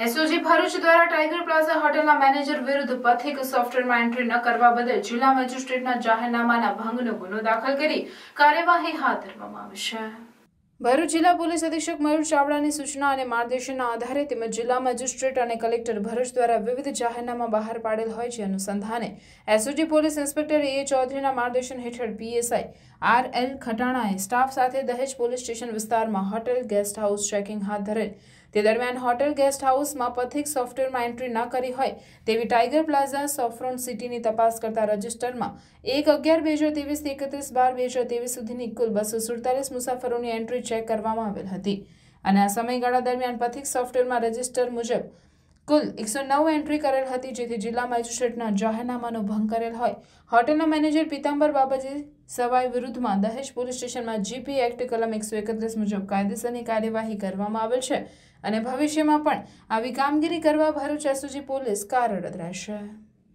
SOG Bharuch દ્વારા tiger plaza હોટેલના manager વિરુદ્ધ પથિક સોફ્ટવેરમાં એન્ટ્રી ન કરવા બદલ જિલ્લા મેજિસ્ટ્રેટના જાહેરનામાના ભંગનો ગુનો દાખલ કરી કાર્યવાહી હાથ ધરવામાં આવશે ભરૂચ જિલ્લા પોલીસ અધિક્ષક મયુર ચાવડાની સૂચના અને માર્ગદર્શનના આધારે તેમજ જિલ્લા મેજિસ્ટ્રેટ અને કલેક્ટર ભરૂચ દ્વારા વિવિધ જાહેરનામા બહાર પાડેલ હોય છે અનુસંધાને એસઓજી પોલીસ ઇન્સ્પેક્ટર એ ચૌધરીના માર્ગદર્શન હેઠળ પીએસઆઈ આર એલ ખટાણાએ સ્ટાફ સાથે દહેજ પોલીસ સ્ટેશન વિસ્તારમાં હોટેલ ગેસ્ટ હાઉસ ચેકિંગ હાથ ધરેલ તે દરમિયાન હોટેલ ગેસ્ટ હાઉસમાં પથિક સોફ્ટવેરમાં એન્ટ્રી ન કરી હોય તેવી ટાઈગર પ્લાઝા સોફ્રોન સિટીની તપાસ કરતા રજિસ્ટરમાં એક અગિયાર બે હજાર ત્રેવીસ એકત્રીસ બાર બે હજાર ત્રેવીસ સુધીની કુલ બસો સુડતાલીસ મુસાફરોની એન્ટ્રી ચેક કરવામાં આવેલ હતી અને આ સમયગાળા દરમિયાન પથિક સોફ્ટવેરમાં રજિસ્ટર મુજબ કુલ એકસો નવ એન્ટ્રી કરેલ હતી જેથી જિલ્લા મેજિસ્ટ્રેટના જાહેરનામાનો ભંગ કરેલ હોય હોટેલના મેનેજર પિતાંબર બાબાજી સવાઈ વિરુદ્ધમાં દહેજ પોલીસ સ્ટેશનમાં જીપી એક્ટ કલમ એકસો એકત્રીસ મુજબ કાયદેસરની કાર્યવાહી કરવામાં આવેલ છે અને ભવિષ્યમાં પણ આવી કામગીરી કરવા ભરૂચ એસઓજી પોલીસ કાર્યરત રહેશે